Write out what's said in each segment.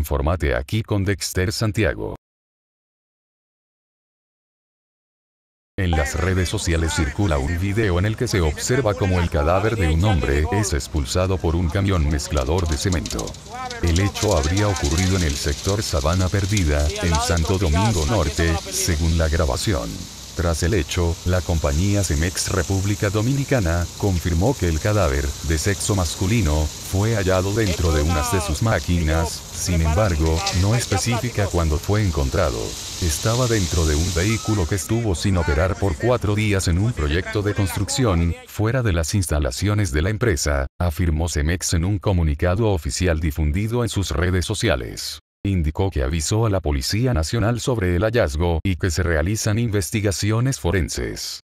Infórmate aquí con Dexter Santiago. En las redes sociales circula un video en el que se observa como el cadáver de un hombre es expulsado por un camión mezclador de cemento. El hecho habría ocurrido en el sector Sabana Perdida, en Santo Domingo Norte, según la grabación. Tras el hecho, la compañía Cemex República Dominicana confirmó que el cadáver, de sexo masculino, fue hallado dentro de unas de sus máquinas, sin embargo, no especifica cuándo fue encontrado. Estaba dentro de un vehículo que estuvo sin operar por cuatro días en un proyecto de construcción, fuera de las instalaciones de la empresa, afirmó Cemex en un comunicado oficial difundido en sus redes sociales. Indicó que avisó a la Policía Nacional sobre el hallazgo y que se realizan investigaciones forenses.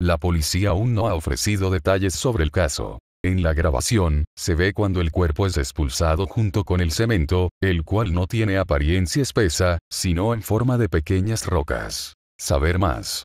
La policía aún no ha ofrecido detalles sobre el caso. En la grabación, se ve cuando el cuerpo es expulsado junto con el cemento, el cual no tiene apariencia espesa, sino en forma de pequeñas rocas. Saber más.